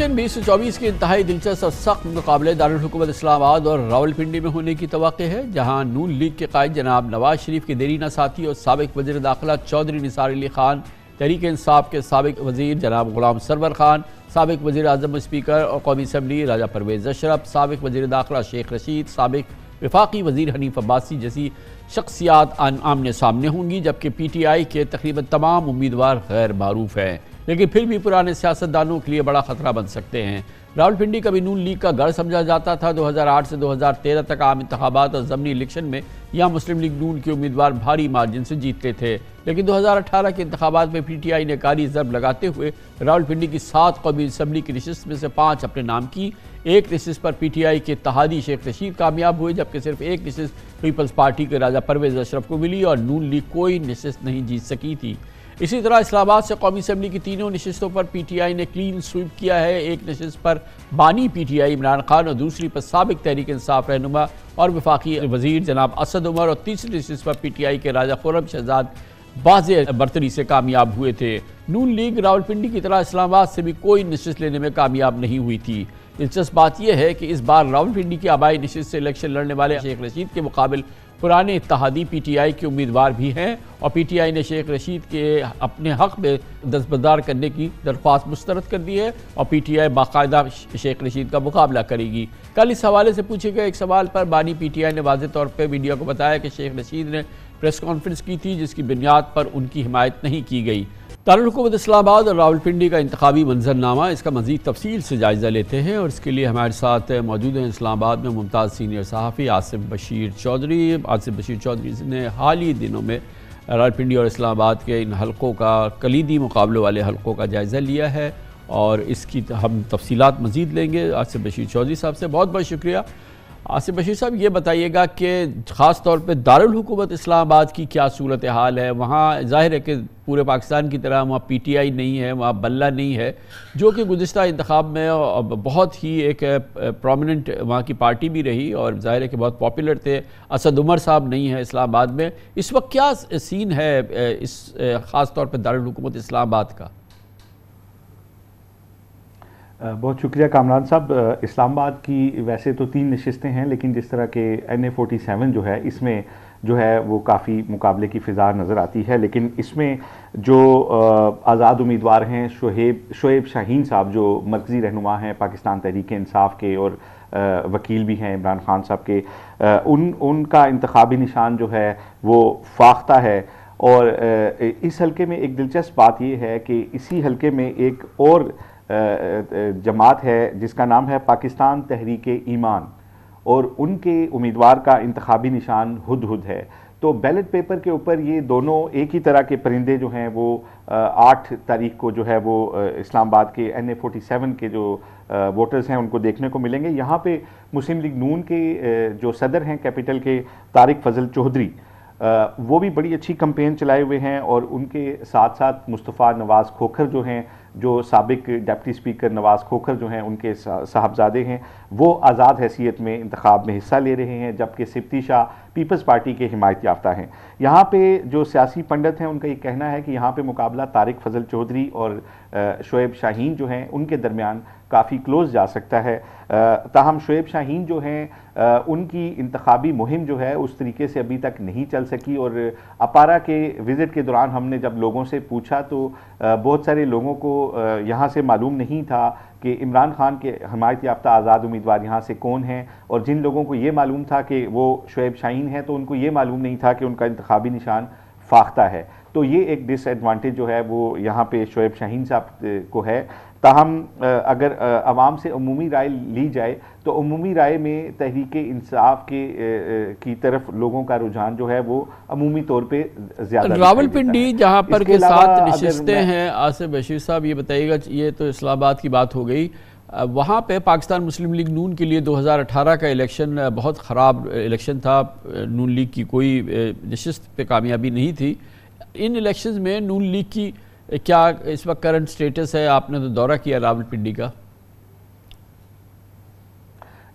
चंद बीस सौ चौबीस के इंतहाई दिलचस्प और सख्त मुकाबले दारकूमत इस्लामाबाद और रावलपिंडी में होने की तो है जहाँ नून लीग के कायद जनाब नवाज शरीफ के देरीना साथी और सबक वजीर दाखिला चौधरी निसार अली खान तहरीक इंसाफ के सबक वजीर जनाब गुलाम सरवर खान सबक वजी अजम स्पीकर और कौमी असम्बली राजा परवेज अशरफ सबक वजी दाखिला शेख रशीद सबक विफाकी वजीर हनीफ अब्बासी जैसी शख्सियात आमने सामने होंगी जबकि पी टी आई के तकरीबन तमाम उम्मीदवार गैर मरूफ हैं लेकिन फिर भी पुराने सियासतदानों के लिए बड़ा खतरा बन सकते हैं रावलपिंडी कभी नून लीग का गढ़ समझा जाता था 2008 से 2013 तक आम इंतबात और ज़मनी इलेक्शन में यहाँ मुस्लिम लीग नून के उम्मीदवार भारी मार्जिन से जीतते थे लेकिन 2018 के इंतबात में पीटीआई ने कारी जब लगाते हुए रावलपिंडी की सात कौमी असम्बली की नशस्त में से पाँच अपने नाम की एक नशस्त पर पी के तहादी शेख रशीद कामयाब हुए जबकि सिर्फ एक नशस्त पीपल्स पार्टी के राजा परवेज अशरफ को मिली और नून लीग कोई नशस्त नहीं जीत सकी थी इसी तरह इस्लामाबाद से कौमी असम्बली की तीनों नशस्तों पर पी टी आई ने क्लीन स्वीप किया है एक नशस्त पर बानी P T I Imran Khan और दूसरी पर सबक तहरीक इंसाफ रहनुमा और वफाकी वजीर जनाब असद उमर और तीसरी नशस्त पर पी टी आई के राजा खुरम शहजाद बाज बरतरी से कामयाब हुए थे नून लीग रावलपिंडी की तरह इस्लामाबाद से भी कोई नशस्त लेने में कामयाब नहीं हुई थी दिलचस्प बात यह है कि इस बार रावलपिंडी की आबाई नशस्त से इलेक्शन लड़ने वाले शेख रशीद के मुकाबले पुराने इतिहादी पीटीआई के उम्मीदवार भी हैं और पीटीआई ने शेख रशीद के अपने हक में दस्तबदार करने की दरख्वास्त मुस्तरद कर दी है और पीटीआई बाकायदा शेख रशीद का मुकाबला करेगी कल इस हवाले से पूछे गए एक सवाल पर बानी पीटीआई ने वाज तौर पर मीडिया को बताया कि शेख रशीद ने प्रेस कॉन्फ्रेंस की थी जिसकी बुनियाद पर उनकी हिमायत नहीं की गई दारकूमत इस्लाबाद और रावलपिंडी का इंतबी मंजरनामा इसका मजीद तफसील से जायज़ा लेते हैं और इसके लिए हमारे साथ मौजूद हैं इस्लामाबाद में मुमताज़ सीनियर सहाफ़ी आसिफ बशीर चौधरी आसिफ बशीर चौधरी ने हाल ही दिनों में रावलपिंडी और इस्लामाबाद के इन हलकों का कलीदी मुकाबलों वाले हलकों का जायज़ा लिया है और इसकी हम तफसीत मज़ीद लेंगे आसिफ बशीर चौधरी साहब से बहुत बहुत शुक्रिया आसिफ बशीर साहब ये बताइएगा कि ख़ास तौर पर दारकूमत इस्लामाबाद की क्या सूरत हाल है वहाँ जाहिर है कि पूरे पाकिस्तान की तरह वहाँ पी टी आई नहीं है वहाँ बल्ला नहीं है जो कि गुज्त इंतब में बहुत ही एक प्रोमिनंट वहाँ की पार्टी भी रही और जाहिर है कि बहुत पॉपुलर थे असद उमर साहब नहीं है इस्लामाबाद में इस वक्त क्या सीन है इस ख़ास तौर पर दारकूमत इस्लामाबाद का बहुत शुक्रिया कामरान साहब इस्लामाबाद की वैसे तो तीन नशस्तें हैं लेकिन जिस तरह के एन ए फोर्टी सेवन जो है इसमें जो है वो काफ़ी मुकाबले की फ़िज़ा नज़र आती है लेकिन इसमें जो आज़ाद उम्मीदवार हैं शोहेब शोएब शाहीन साहब जो मरकज़ी रहनुमा हैं पाकिस्तान तहरीक इंसाफ के और वकील भी हैं इमरान खान साहब के उन उनका इंतबी निशान जो है वो फाख्ता है और इस हलके में एक दिलचस्प बात यह है कि इसी हलके में एक और जमात है जिसका नाम है पाकिस्तान तहरीक ईमान और उनके उम्मीदवार का इंतबी निशान हद हद है तो बैलेट पेपर के ऊपर ये दोनों एक ही तरह के परिंदे जो हैं वो आठ तारीख को जो है वो इस्लामाबाद के एन ए फोटी सेवन के जो वोटर्स हैं उनको देखने को मिलेंगे यहाँ पे मुस्लिम लीग नून के जो सदर हैं कैपिटल के तारिक फजल चौधरी वो भी बड़ी अच्छी कंपेन चलाए हुए हैं और उनके साथ साथ मुस्तफ़ा नवाज़ खोखर जो हैं जो सबक डिप्टी स्पीकर नवाज़ खोखर जो हैं उनके साहबजादे हैं वो आज़ाद हैसियत में इंतखब में हिस्सा ले रहे हैं जबकि सिप्ती शाह पीपल्स पार्टी के हिमायत याफ्ता हैं यहाँ पे जो सियासी पंडित हैं उनका ये कहना है कि यहाँ पे मुकाबला तारिक फजल चौधरी और शुएब शाहीन जो हैं उनके दरमियान काफ़ी क्लोज जा सकता है ताहम शुएब शाहीन जो हैं उनकी इंतबी मुहिम जो है उस तरीके से अभी तक नहीं चल सकी और अपारा के विज़िट के दौरान हमने जब लोगों से पूछा तो बहुत सारे लोगों को यहाँ से मालूम नहीं था कि इमरान खान के हमायत याफ्तः आज़ाद उम्मीदवार यहाँ से कौन हैं और जिन लोगों को ये मालूम था कि वो शुएब शाहीन हैं तो उनको ये मालूम नहीं था कि उनका इंतबी निशान फाख्ता है तो ये एक डिसएडवांटेज जो है वो यहाँ पे शोएब शाहीन साहब को है ताहम अगर आवाम से अमूमी राय ली जाए तो अमूमी राय में तहरीक इंसाफ के की तरफ लोगों का रुझान जो है वो अमूमी तौर पे ज़्यादा रावलपिंडी जहाँ पर के साथ नशस्तें हैं आसिफ बशीर साहब ये बताइएगा ये तो इस्लामाबाद की बात हो गई वहाँ पे पाकिस्तान मुस्लिम लीग नून के लिए 2018 का इलेक्शन बहुत ख़राब इलेक्शन था नून लीग की कोई नशस्त पे कामयाबी नहीं थी इन इलेक्शन में नून लीग की क्या इस वक्त करंट स्टेटस है आपने तो दौरा किया रावलपिंडी का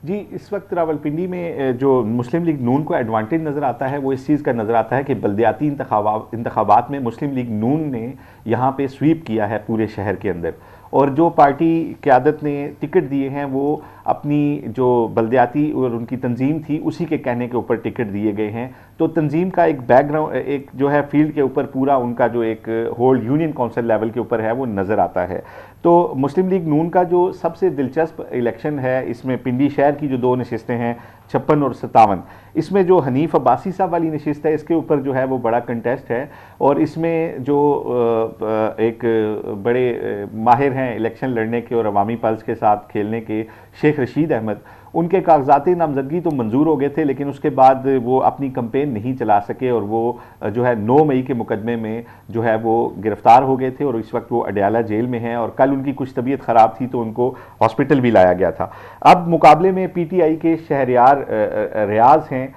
जी इस वक्त रावलपिंडी में जो मुस्लिम लीग नून को एडवांटेज नज़र आता है वो इस चीज़ का नज़र आता है कि बलदियाती इंतबात में मुस्लिम लीग नून ने यहाँ पे स्वीप किया है पूरे शहर के अंदर और जो पार्टी क्यादत ने टिकट दिए हैं वो अपनी जो बलदयाती और उनकी तंजीम थी उसी के कहने के ऊपर टिकट दिए गए हैं तो तंजीम का एक बैकग्राउंड एक जो है फील्ड के ऊपर पूरा उनका जो एक होल यूनियन काउंसिल लेवल के ऊपर है वो नज़र आता है तो मुस्लिम लीग नून का जो सबसे दिलचस्प इलेक्शन है इसमें पिंडी शहर की जो दो नशस्तें हैं छप्पन और सतावन इसमें जो हनीफ अब्बासी साहब वाली नशस्त है इसके ऊपर जो है वो बड़ा कंटेस्ट है और इसमें जो एक बड़े माहिर हैं इलेक्शन लड़ने के और अवामी पल्स के साथ खेलने के शेख शेख रशीद अहमद उनके कागजाती नामजदगी तो मंजूर हो गए थे लेकिन उसके बाद वो अपनी कंपेन नहीं चला सके और वो जो है नौ मई के मुकदमे में जो है वो गिरफ्तार हो गए थे और इस वक्त वो अडयाला जेल में हैं और कल उनकी कुछ तबीयत ख़राब थी तो उनको हॉस्पिटल भी लाया गया था अब मुकाबले में आई के शहरियार रियाज हैं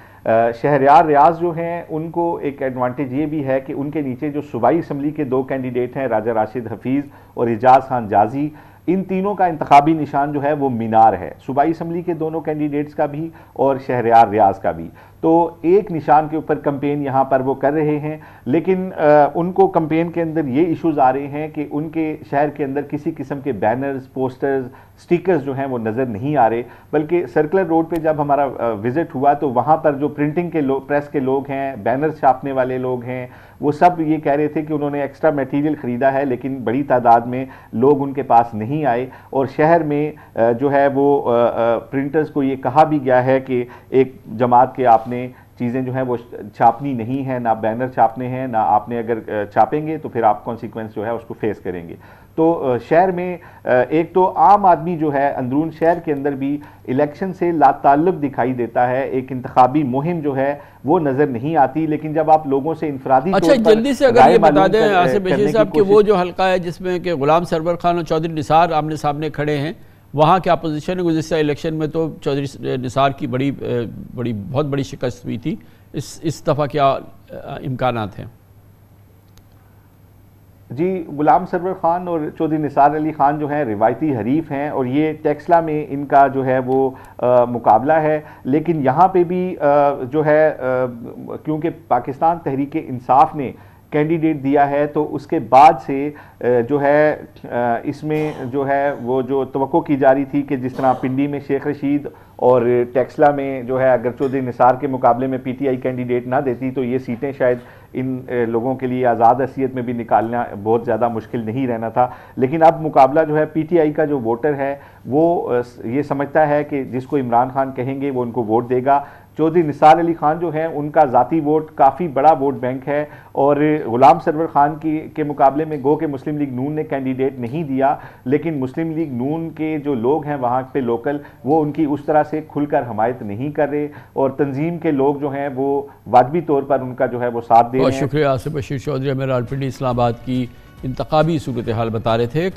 शहरियार रियाज जो हैं उनको एक एडवांटेज ये भी है कि उनके नीचे जो सूबाई इसम्बली के दो कैंडिडेट हैं राजा राशिद हफीज़ और एजाज खान जाजी इन तीनों का इंतबी निशान जो है वो मीनार है सूबाई इसम्बली के दोनों कैंडिडेट्स का भी और शहरियार रियाज का भी तो एक निशान के ऊपर कंपेन यहाँ पर वो कर रहे हैं लेकिन आ, उनको कंपेन के अंदर ये इश्यूज आ रहे हैं कि उनके शहर के अंदर किसी किस्म के बैनर्स पोस्टर्स स्टिकर्स जो हैं वो नज़र नहीं आ रहे बल्कि सर्कुलर रोड पे जब हमारा विज़िट हुआ तो वहाँ पर जो प्रिंटिंग के लोग प्रेस के लोग हैं बैनर्स छापने वाले लोग हैं वो सब ये कह रहे थे कि उन्होंने एक्स्ट्रा मटीरियल ख़रीदा है लेकिन बड़ी तादाद में लोग उनके पास नहीं नहीं आए और शहर में जो है वो प्रिंटर्स को ये कहा भी गया है कि एक जमात के आपने चीज़ें जो हैं वो छापनी नहीं है ना बैनर छापने हैं ना आपने अगर छापेंगे तो फिर आप कॉन्सिक्वेंस जो है उसको फेस करेंगे तो शहर में एक तो आम आदमी जो है अंदरून शहर के अंदर भी इलेक्शन से लाताल्लुक दिखाई देता है एक इंतबी मुहिम जो है वो नज़र नहीं आती लेकिन जब आप लोगों से इंफरादी अच्छा जल्दी से अगर ये बता दें आसिफ बशीर साहब कि वो जो हल्का है जिसमें कि गुलाम सरवर खान और चौधरी निसार आमने सामने खड़े हैं वहाँ के अपोजिशन ने गुजशत इलेक्शन में तो चौधरी निसार की बड़ी बड़ी बहुत बड़ी शिकस्त हुई थी इस इस दफ़ा क्या इम्कान हैं जी गुलाम सरवर ख़ान और चौधरी निसार अली ख़ान जो हैं रिवायती हरीफ हैं और ये टेक्सला में इनका जो है वो आ, मुकाबला है लेकिन यहाँ पे भी आ, जो है क्योंकि पाकिस्तान तहरीक इंसाफ ने कैंडिडेट दिया है तो उसके बाद से जो है इसमें जो है वो जो तो की जा रही थी कि जिस तरह पिंडी में शेख रशीद और टेक्सला में जो है अगर चौधरी निसार के मुकाबले में पीटीआई कैंडिडेट ना देती तो ये सीटें शायद इन लोगों के लिए आज़ाद हैसीत में भी निकालना बहुत ज़्यादा मुश्किल नहीं रहना था लेकिन अब मुकाबला जो है पीटीआई का जो वोटर है वो ये समझता है कि जिसको इमरान खान कहेंगे वो उनको वोट देगा चौधरी निसार अली खान जो है उनका ज़ाती वोट काफ़ी बड़ा वोट बैंक है और ग़ुलाम सरवर खान की के मुकाबले में गो के मुस्लिम लीग नून ने कैंडिडेट नहीं दिया लेकिन मुस्लिम लीग नून के जो लोग हैं वहाँ पे लोकल वो उनकी उस तरह से खुलकर हमायत नहीं कर रहे और तंजीम के लोग जो हैं वो वाजबी तौर पर उनका जो है वो साथ दे रहे हैं शुक्रिया आसिफ बशीर चौधरी हमें रालपिंडी की इंतबी सूरत हाल बता रहे थे